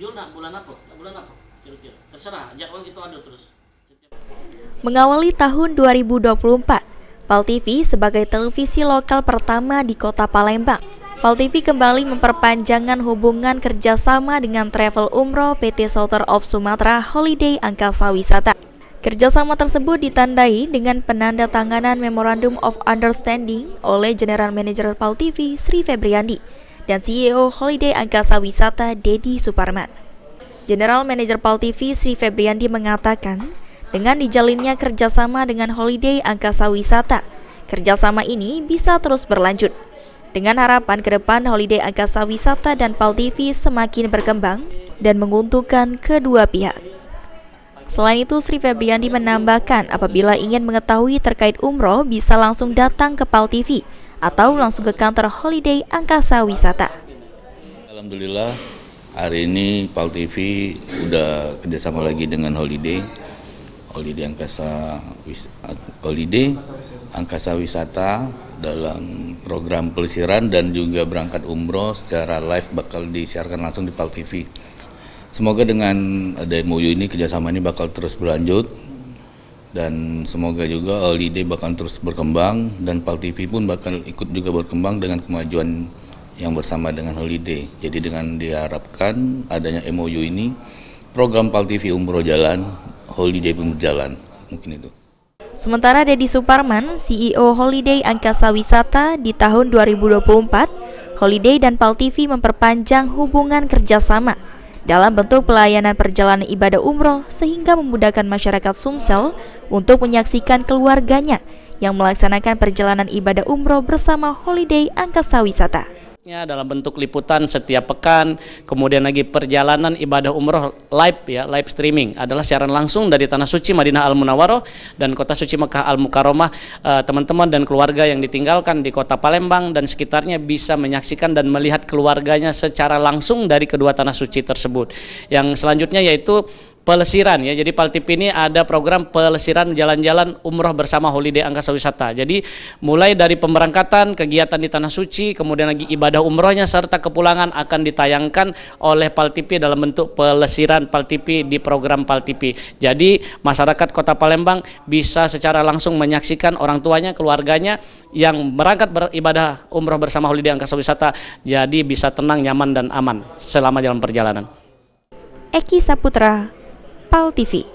Julna bulan apa? Bulan apa? Kira-kira. Terserah, jadwal kita ada terus. Mengawali tahun 2024, Pal TV sebagai televisi lokal pertama di kota Palembang. Pal TV kembali memperpanjangan hubungan kerjasama dengan Travel Umroh PT Souter of Sumatera Holiday Angkasa Wisata. Kerjasama tersebut ditandai dengan penanda tanganan Memorandum of Understanding oleh General Manager PAL TV Sri Febriandi dan CEO Holiday Angkasa Wisata Dedi Suparman. General Manager PAL TV Sri Febriandi mengatakan, dengan dijalinnya kerjasama dengan Holiday Angkasa Wisata, kerjasama ini bisa terus berlanjut. Dengan harapan ke depan Holiday Angkasa Wisata dan PAL TV semakin berkembang dan menguntungkan kedua pihak. Selain itu, Sri Febriandi menambahkan apabila ingin mengetahui terkait umroh bisa langsung datang ke PAL TV atau langsung ke kantor Holiday Angkasa Wisata. Alhamdulillah hari ini PAL TV udah kerjasama lagi dengan Holiday Holiday Angkasa Holiday Angkasa Wisata dalam program pelesiran dan juga berangkat umroh secara live bakal disiarkan langsung di PAL TV. Semoga dengan ada MOU ini kerjasama ini bakal terus berlanjut dan semoga juga Holiday bahkan bakal terus berkembang dan Pal TV pun bakal ikut juga berkembang dengan kemajuan yang bersama dengan Holiday. Jadi dengan diharapkan adanya MOU ini program Pal TV Umroh jalan, Holiday pun berjalan. Mungkin itu. Sementara Dedi Suparman, CEO Holiday Angkasa Wisata di tahun 2024, Holiday dan Pal TV memperpanjang hubungan kerjasama dalam bentuk pelayanan perjalanan ibadah umroh sehingga memudahkan masyarakat Sumsel untuk menyaksikan keluarganya yang melaksanakan perjalanan ibadah umroh bersama Holiday Angkasa Wisata. Bentuknya dalam bentuk liputan setiap pekan, kemudian lagi perjalanan ibadah umroh live ya, live streaming adalah siaran langsung dari tanah suci Madinah Al Munawwaroh dan kota suci Mekah Al Mukaromah. Eh, teman-teman dan keluarga yang ditinggalkan di kota Palembang dan sekitarnya bisa menyaksikan dan melihat keluarganya secara langsung dari kedua tanah suci tersebut. Yang selanjutnya yaitu pelesiran ya. Jadi Paltip ini ada program pelesiran jalan-jalan umroh bersama Holiday Angkasa Wisata. Jadi mulai dari pemberangkatan, kegiatan di Tanah Suci, kemudian lagi ibadah umrohnya serta kepulangan akan ditayangkan oleh Paltipi dalam bentuk pelesiran Paltipi di program Paltipi. Jadi masyarakat Kota Palembang bisa secara langsung menyaksikan orang tuanya, keluarganya yang berangkat beribadah umroh bersama Holiday Angkasa Wisata. Jadi bisa tenang, nyaman dan aman selama dalam perjalanan. Eki Saputra, Kapal TV.